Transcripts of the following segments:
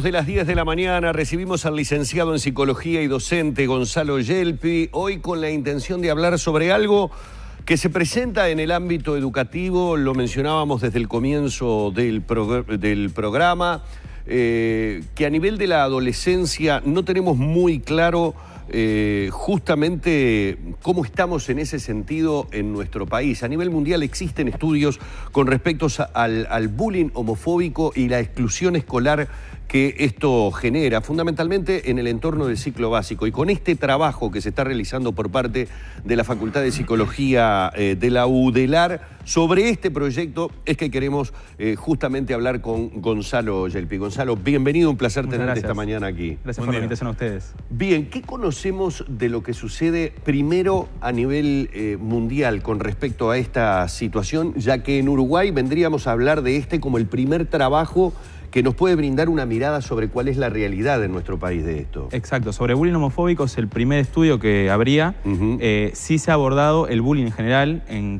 de las 10 de la mañana recibimos al licenciado en psicología y docente Gonzalo Yelpi, hoy con la intención de hablar sobre algo que se presenta en el ámbito educativo, lo mencionábamos desde el comienzo del, programa, eh, que a nivel de la adolescencia no tenemos muy claro eh, justamente cómo estamos en ese sentido en nuestro país. A nivel mundial existen estudios con respecto al, al bullying homofóbico y la exclusión escolar que esto genera, fundamentalmente en el entorno del ciclo básico. Y con este trabajo que se está realizando por parte de la Facultad de Psicología eh, de la UDELAR sobre este proyecto, es que queremos eh, justamente hablar con Gonzalo Yelpi. Gonzalo, bienvenido, un placer tenerte esta mañana aquí. Gracias por la invitación a ustedes. Bien, ¿qué conocemos de lo que sucede primero a nivel eh, mundial con respecto a esta situación? Ya que en Uruguay vendríamos a hablar de este como el primer trabajo que nos puede brindar una mirada sobre cuál es la realidad en nuestro país de esto. Exacto, sobre bullying homofóbico es el primer estudio que habría. Eh, sí se ha abordado el bullying en general en,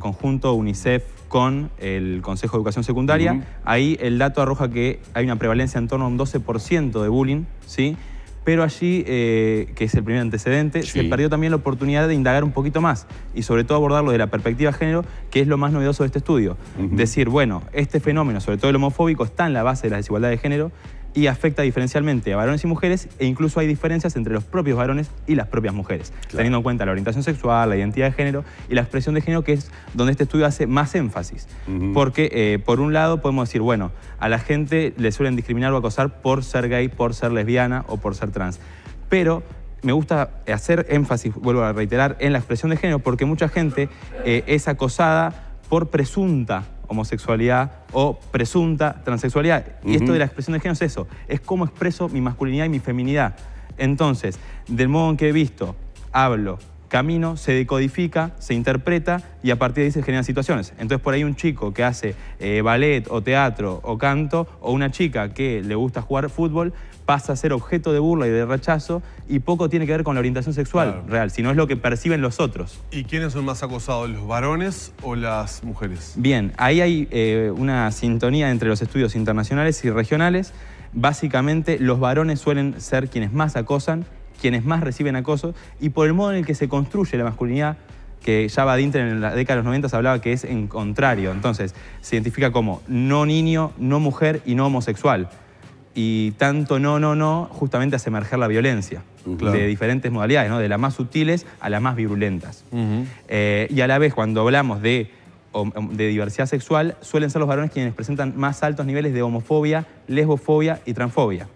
conjunto UNICEF con el Consejo de Educación Secundaria. Ahí el dato arroja que hay una prevalencia en torno a un 12% de bullying, ¿sí? pero allí, eh, que es el primer antecedente, se perdió también la oportunidad de indagar un poquito más y sobre todo abordarlo de la perspectiva de género, que es lo más novedoso de este estudio. Decir, bueno, este fenómeno, sobre todo el homofóbico, está en la base de la desigualdad de género, y afecta diferencialmente a varones y mujeres e incluso hay diferencias entre los propios varones y las propias mujeres, teniendo en cuenta la orientación sexual, la identidad de género y la expresión de género que es donde este estudio hace más énfasis. Porque eh, por un lado podemos decir, bueno, a la gente le suelen discriminar o acosar por ser gay, por ser lesbiana o por ser trans. Pero me gusta hacer énfasis, vuelvo a reiterar, en la expresión de género porque mucha gente eh, es acosada por presunta homosexualidad o presunta transexualidad. Y esto de la expresión de género es eso, es cómo expreso mi masculinidad y mi feminidad. Entonces, del modo en que he visto, hablo, camino se decodifica, se interpreta y a partir de ahí se generan situaciones. Entonces por ahí un chico que hace eh, ballet o teatro o canto o una chica que le gusta jugar fútbol pasa a ser objeto de burla y de rechazo y poco tiene que ver con la orientación sexual real, sino es lo que perciben los otros. ¿Y quiénes son más acosados, los varones o las mujeres? Bien, ahí hay eh, una sintonía entre los estudios internacionales y regionales. Básicamente los varones suelen ser quienes más acosan quienes más reciben acoso y por el modo en el que se construye la masculinidad que ya Badinter en la década de los 90 hablaba que es en contrario. Entonces, se identifica como no niño, no mujer y no homosexual. Y tanto no, no, no, justamente hace emerger la violencia mm, de diferentes modalidades, ¿no? de las más sutiles a las más virulentas. Eh, y a la vez, cuando hablamos de, de diversidad sexual, suelen ser los varones quienes presentan más altos niveles de homofobia, lesbofobia y transfobia.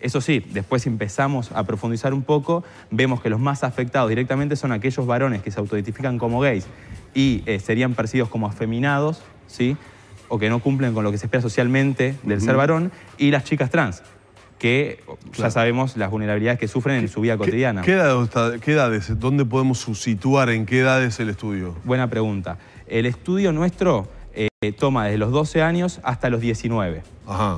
Eso sí, después empezamos a profundizar un poco, vemos que los más afectados directamente son aquellos varones que se autoidentifican como gays y eh, serían percibidos como afeminados, ¿sí? o que no cumplen con lo que se espera socialmente del ser varón, y las chicas trans, que ya sabemos las vulnerabilidades que sufren en su vida cotidiana. ¿Qué, qué edades? ¿Dónde podemos situar? ¿En qué edades el estudio? Buena pregunta. El estudio nuestro eh, toma desde los 12 años hasta los 19.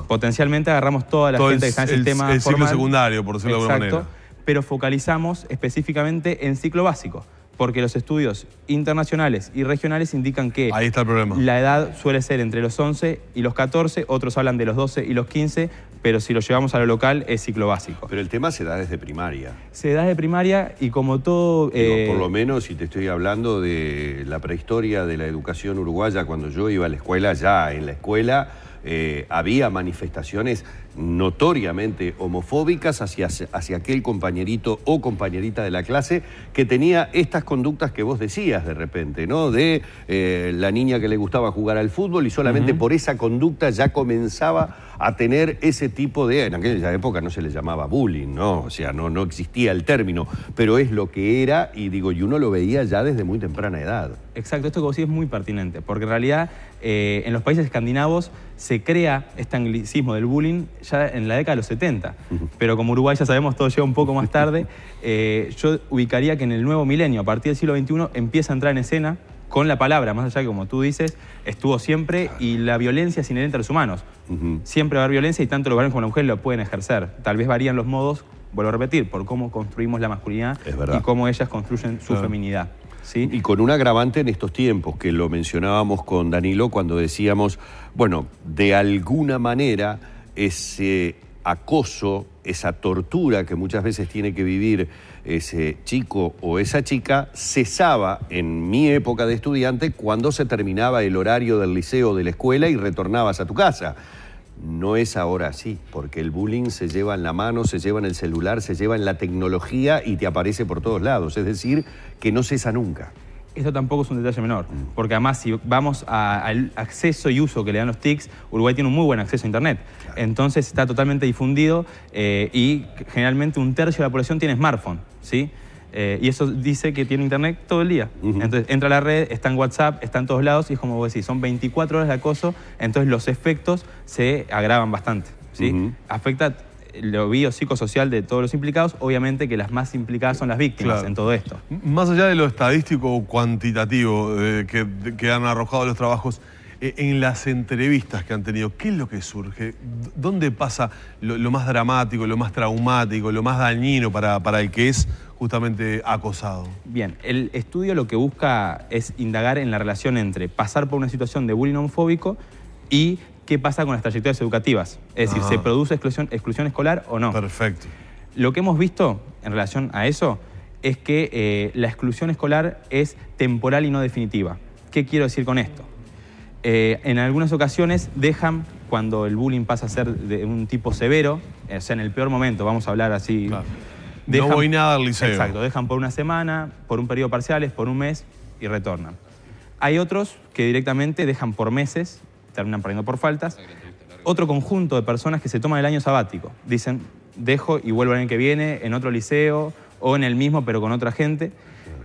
Potencialmente agarramos toda la gente que está en el sistema el secundario, por decirlo de alguna manera. Pero focalizamos específicamente en ciclo básico, porque los estudios internacionales y regionales indican que Ahí está el problema. la edad suele ser entre los 11 y los 14, otros hablan de los 12 y los 15, pero si lo llevamos a lo local es ciclo básico. Pero el tema se da desde primaria. Se da desde primaria y como todo... Eh, por lo menos, si te estoy hablando de la prehistoria de la educación uruguaya, cuando yo iba a la escuela, ya en la escuela eh, había manifestaciones notoriamente homofóbicas hacia, hacia aquel compañerito o compañerita de la clase que tenía estas conductas que vos decías de repente, ¿no? De eh, la niña que le gustaba jugar al fútbol y solamente por esa conducta ya comenzaba a tener ese tipo de... En aquella época no se le llamaba bullying, ¿no? O sea, no, no existía el término, pero es lo que era y digo, y uno lo veía ya desde muy temprana edad. Exacto, esto que vos decís es muy pertinente, porque en realidad eh, en los países escandinavos se crea este anglicismo del bullying ya en la década de los 70. Pero como Uruguay ya sabemos, todo llega un poco más tarde. Eh, yo ubicaría que en el nuevo milenio, a partir del siglo XXI, empieza a entrar en escena con la palabra, más allá que como tú dices, estuvo siempre y la violencia es inherente a los humanos. Siempre va a haber violencia y tanto los varones como las mujeres lo pueden ejercer. Tal vez varían los modos, vuelvo a repetir, por cómo construimos la masculinidad y cómo ellas construyen su feminidad. Y con un agravante en estos tiempos, que lo mencionábamos con Danilo cuando decíamos, bueno, de alguna manera ese acoso, esa tortura que muchas veces tiene que vivir ese chico o esa chica, cesaba en mi época de estudiante cuando se terminaba el horario del liceo de la escuela y retornabas a tu casa. No es ahora así, porque el bullying se lleva en la mano, se lleva en el celular, se lleva en la tecnología y te aparece por todos lados, es decir, que no cesa nunca esto tampoco es un detalle menor, mm. porque además si vamos al acceso y uso que le dan los TICs, Uruguay tiene un muy buen acceso a Internet. Entonces está totalmente difundido eh, y generalmente un tercio de la población tiene smartphone, ¿sí? Eh, y eso dice que tiene internet todo el día. Entonces entra a la red, está en WhatsApp, está en todos lados y es como vos decís, son 24 horas de acoso, entonces los efectos se agravan bastante. ¿sí? Afecta lo psicosocial de todos los implicados, obviamente que las más implicadas son las víctimas en todo esto. Más allá de lo estadístico o cuantitativo eh, que, han arrojado los trabajos, eh, en las entrevistas que han tenido, ¿qué es lo que surge? ¿Dónde pasa lo, más dramático, lo más traumático, lo más dañino para, para el que es justamente acosado? Bien, el estudio lo que busca es indagar en la relación entre pasar por una situación de bullying homofóbico y qué pasa con las trayectorias educativas. Es decir, ¿se ah. produce exclusión, exclusión escolar o no? Perfecto. Lo que hemos visto en relación a eso es que eh, la exclusión escolar es temporal y no definitiva. ¿Qué quiero decir con esto? Eh, en algunas ocasiones dejan, cuando el bullying pasa a ser de un tipo severo, eh, o sea, en el peor momento, vamos a hablar así. Dejan, no voy nada al liceo. Exacto, dejan por una semana, por un periodo parciales, por un mes y retornan. Hay otros que directamente dejan por meses terminan perdiendo por faltas. Otro conjunto de personas que se toman el año sabático. Dicen, dejo y vuelvo el año que viene en otro liceo o en el mismo pero con otra gente.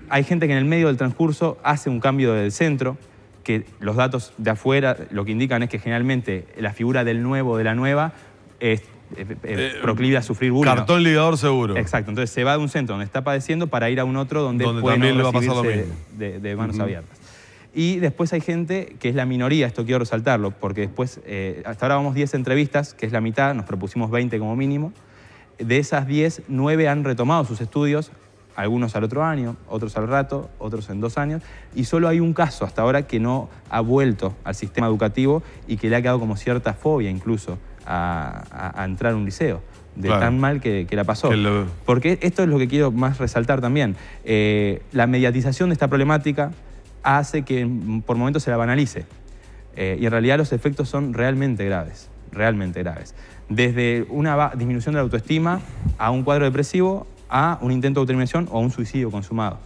Hay gente que en el medio del transcurso hace un cambio del centro, que los datos de afuera lo que indican es que generalmente la figura del nuevo o de la nueva es eh, proclive a sufrir bullying. Cartón ligador seguro. Exacto, entonces se va de un centro donde está padeciendo para ir a un otro donde, puede también le va a pasar lo mismo. De, de, manos abiertas. Y después hay gente que es la minoría, esto quiero resaltarlo, porque después, eh, hasta ahora vamos 10 entrevistas, que es la mitad, nos propusimos 20 como mínimo. De esas 10, 9 han retomado sus estudios, algunos al otro año, otros al rato, otros en dos años, y solo hay un caso hasta ahora que no ha vuelto al sistema educativo y que le ha quedado como cierta fobia incluso a, entrar a un liceo de tan mal que, la pasó. Porque esto es lo que quiero más resaltar también. Eh, la mediatización de esta problemática, hace que por momentos se la banalice. Eh, y en realidad los efectos son realmente graves, realmente graves. Desde una disminución de la autoestima a un cuadro depresivo, a un intento de autodeterminación o a un suicidio consumado.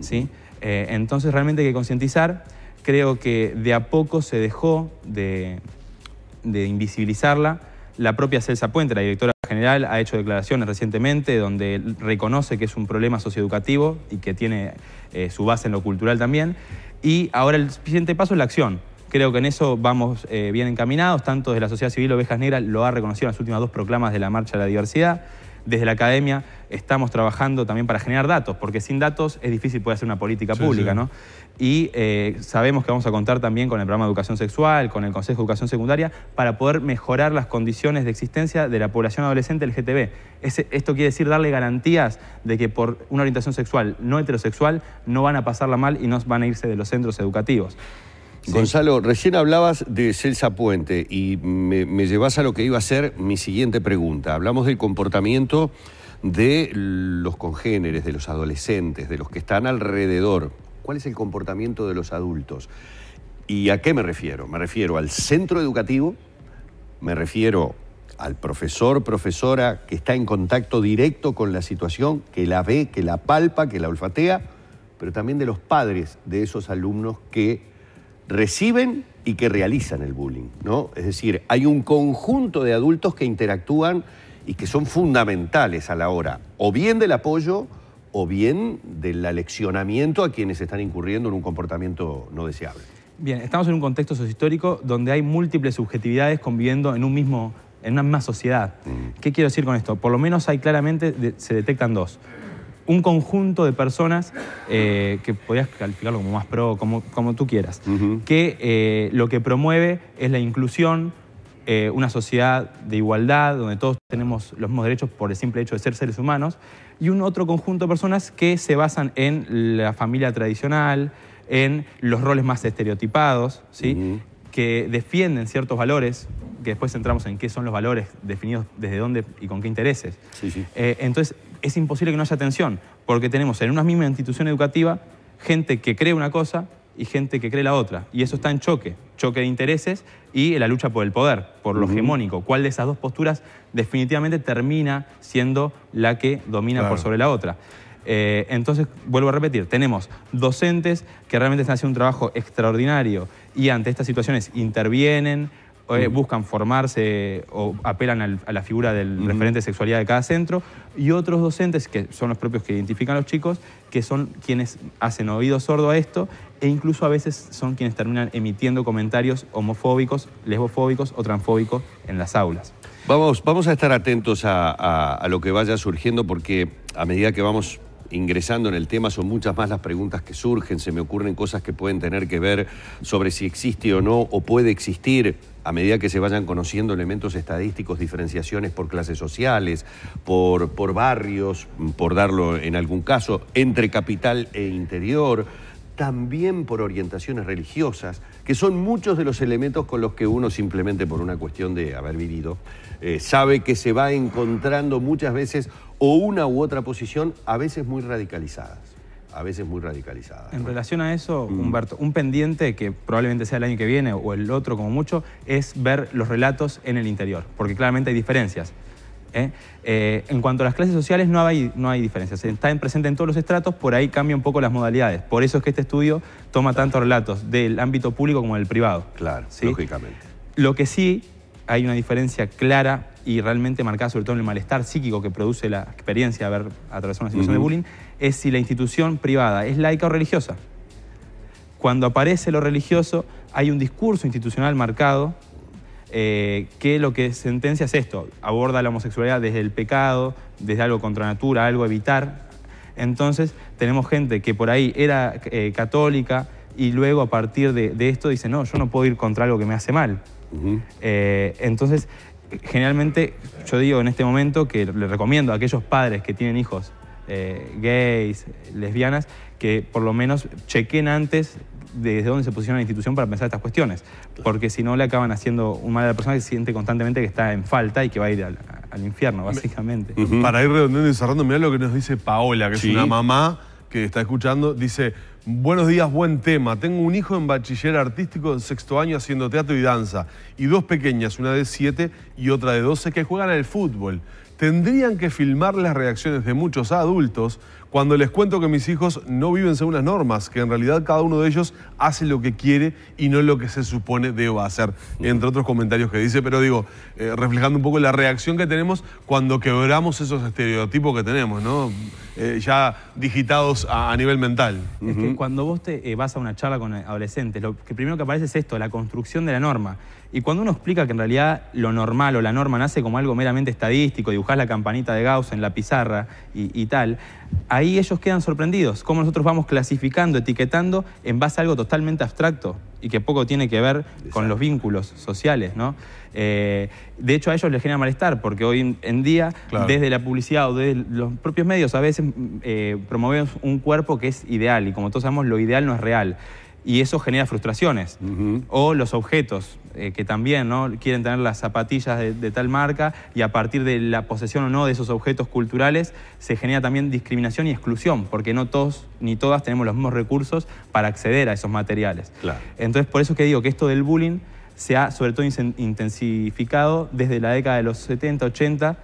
¿sí? Eh, entonces realmente hay que concientizar. Creo que de a poco se dejó de, de invisibilizarla. La propia Celsa Puente, la directora ha hecho declaraciones recientemente donde reconoce que es un problema socioeducativo y que tiene eh, su base en lo cultural también. Y ahora el siguiente paso es la acción. Creo que en eso vamos eh, bien encaminados, tanto de la sociedad civil Ovejas Negras lo ha reconocido en las últimas dos proclamas de la Marcha de la Diversidad, desde la academia estamos trabajando también para generar datos, porque sin datos es difícil poder hacer una política pública, ¿no? Y eh, sabemos que vamos a contar también con el programa de educación sexual, con el Consejo de Educación Secundaria, para poder mejorar las condiciones de existencia de la población adolescente LGTB. esto quiere decir darle garantías de que por una orientación sexual no heterosexual no van a pasarla mal y no van a irse de los centros educativos. Gonzalo, recién hablabas de Celsa Puente y me, me llevas a lo que iba a ser mi siguiente pregunta. Hablamos del comportamiento de los congéneres, de los adolescentes, de los que están alrededor. ¿Cuál es el comportamiento de los adultos? ¿Y a qué me refiero? Me refiero al centro educativo, me refiero al profesor, profesora que está en contacto directo con la situación, que la ve, que la palpa, que la olfatea, pero también de los padres de esos alumnos que reciben y que realizan el bullying, ¿no? Es decir, hay un conjunto de adultos que interactúan y que son fundamentales a la hora, o bien del apoyo o bien del aleccionamiento a quienes están incurriendo en un comportamiento no deseable. Bien, estamos en un contexto sociohistórico donde hay múltiples subjetividades conviviendo en un mismo en una misma sociedad. Mm. ¿Qué quiero decir con esto? Por lo menos hay claramente, se detectan dos un conjunto de personas eh, que podrías calificarlo como más pro, como, como tú quieras, que eh, lo que promueve es la inclusión, eh, una sociedad de igualdad, donde todos tenemos los mismos derechos por el simple hecho de ser seres humanos, y un otro conjunto de personas que se basan en la familia tradicional, en los roles más estereotipados, ¿sí? que defienden ciertos valores, que después centramos en qué son los valores definidos desde dónde y con qué intereses. Eh, entonces, es imposible que no haya tensión, porque tenemos en una misma institución educativa gente que cree una cosa y gente que cree la otra. Y eso está en choque, choque de intereses y la lucha por el poder, por lo hegemónico. ¿Cuál de esas dos posturas definitivamente termina siendo la que domina por sobre la otra? Eh, entonces, vuelvo a repetir, tenemos docentes que realmente están haciendo un trabajo extraordinario y ante estas situaciones intervienen, eh, mm. buscan formarse o apelan a la figura del referente de sexualidad de cada centro, y otros docentes, que son los propios que identifican a los chicos, que son quienes hacen oído sordo a esto, e incluso a veces son quienes terminan emitiendo comentarios homofóbicos, lesbofóbicos o transfóbicos en las aulas. Vamos, vamos a estar atentos a lo que vaya surgiendo, porque a medida que vamos ingresando en el tema, son muchas más las preguntas que surgen, se me ocurren cosas que pueden tener que ver sobre si existe o no, o puede existir a medida que se vayan conociendo elementos estadísticos, diferenciaciones por clases sociales, por, por barrios, por darlo en algún caso, entre capital e interior también por orientaciones religiosas, que son muchos de los elementos con los que uno simplemente por una cuestión de haber vivido, eh, sabe que se va encontrando muchas veces o una u otra posición, a veces muy radicalizadas. A veces muy radicalizadas. En relación a eso, mm. Humberto, un pendiente que probablemente sea el año que viene o el otro como mucho, es ver los relatos en el interior, porque claramente hay diferencias. ¿eh? Eh, en cuanto a las clases sociales, no hay, no hay diferencias. Están presentes en todos los estratos, por ahí cambian un poco las modalidades. Por eso es que este estudio toma tantos relatos del ámbito público como del privado. Claro, lógicamente. Lo que sí hay una diferencia clara y realmente marcada sobre todo en el malestar psíquico que produce la experiencia de haber atravesado una situación de bullying, es si la institución privada es laica o religiosa. Cuando aparece lo religioso, hay un discurso institucional marcado eh, que lo que sentencia es esto, aborda la homosexualidad desde el pecado, desde algo contra natura, algo a evitar. Entonces tenemos gente que por ahí era eh, católica y luego a partir de, esto dice, no, yo no puedo ir contra algo que me hace mal. Eh, entonces, generalmente yo digo en este momento que le recomiendo a aquellos padres que tienen hijos eh, gays, lesbianas, que por lo menos chequen antes desde dónde se posiciona la institución para pensar estas cuestiones. Porque si no, le acaban haciendo un mal a la persona que siente constantemente que está en falta y que va a ir al, infierno, básicamente. Para ir redondeando y cerrando, mirá lo que nos dice Paola, que es una mamá que está escuchando. Dice, buenos días, buen tema. Tengo un hijo en bachiller artístico en sexto año haciendo teatro y danza. Y dos pequeñas, una de siete y otra de 12 que juegan al fútbol tendrían que filmar las reacciones de muchos adultos cuando les cuento que mis hijos no viven según las normas, que en realidad cada uno de ellos hace lo que quiere y no lo que se supone deba hacer, entre otros comentarios que dice, pero digo, eh, reflejando un poco la reacción que tenemos cuando quebramos esos estereotipos que tenemos, ¿no? Eh, ya digitados a, nivel mental. Es que cuando vos te eh, vas a una charla con adolescentes, lo que primero que aparece es esto, la construcción de la norma. Y cuando uno explica que en realidad lo normal o la norma nace como algo meramente estadístico, dibujás la campanita de Gauss en la pizarra y, y tal, ahí ahí ellos quedan sorprendidos, cómo nosotros vamos clasificando, etiquetando en base a algo totalmente abstracto y que poco tiene que ver con los vínculos sociales. Eh, de hecho, a ellos les genera malestar, porque hoy en día, desde la publicidad o desde los propios medios, a veces eh, promovemos un cuerpo que es ideal, y como todos sabemos, lo ideal no es real y eso genera frustraciones. O los objetos, eh, que también ¿no? quieren tener las zapatillas de, tal marca y a partir de la posesión o no de esos objetos culturales se genera también discriminación y exclusión, porque no todos ni todas tenemos los mismos recursos para acceder a esos materiales. Entonces, por eso que digo que esto del bullying se ha sobre todo intensificado desde la década de los 70, 80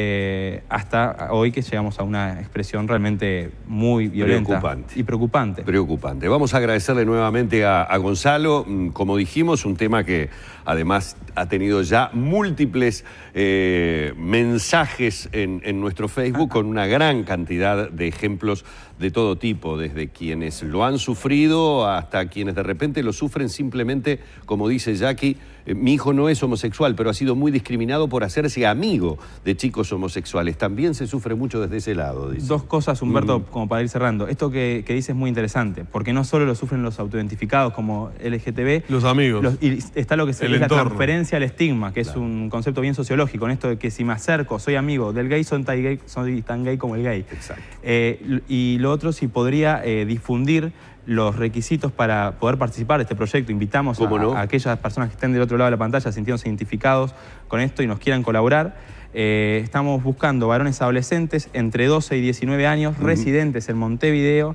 eh, hasta hoy que llegamos a una expresión realmente muy violenta. Y preocupante. Preocupante. Vamos a agradecerle nuevamente a, Gonzalo, mm, como dijimos, un tema que además ha tenido ya múltiples eh, mensajes en, nuestro Facebook con una gran cantidad de ejemplos de todo tipo, desde quienes lo han sufrido hasta quienes de repente lo sufren simplemente, como dice Jackie, eh, mi hijo no es homosexual, pero ha sido muy discriminado por hacerse amigo de chicos homosexuales. También se sufre mucho desde ese lado. Dos cosas, Humberto, mm. como para ir cerrando. Esto que, que dices es muy interesante, porque no solo lo sufren los autoidentificados como LGTB. Los amigos. y está lo que se dice la transferencia al estigma, que es un concepto bien sociológico, en esto de que si me acerco, soy amigo del gay, soy tan gay, como el gay. Exacto. Eh, y otros y podría eh, difundir los requisitos para poder participar de este proyecto. Invitamos a, aquellas personas que estén del otro lado de la pantalla sintiéndose identificados con esto y nos quieran colaborar. Eh, estamos buscando varones adolescentes entre 12 y 19 años, residentes en Montevideo,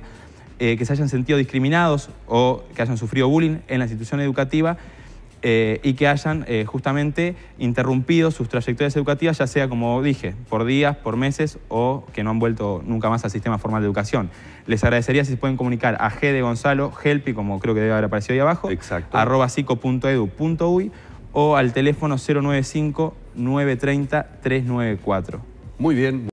eh, que se hayan sentido discriminados o que hayan sufrido bullying en la institución educativa eh, y que hayan eh, justamente interrumpido sus trayectorias educativas, ya sea, como dije, por días, por meses o que no han vuelto nunca más al sistema formal de educación. Les agradecería si se pueden comunicar a G de Gonzalo, Helpi, como creo que debe haber aparecido ahí abajo, Exacto. arroba o al teléfono 095 930 394. Muy bien.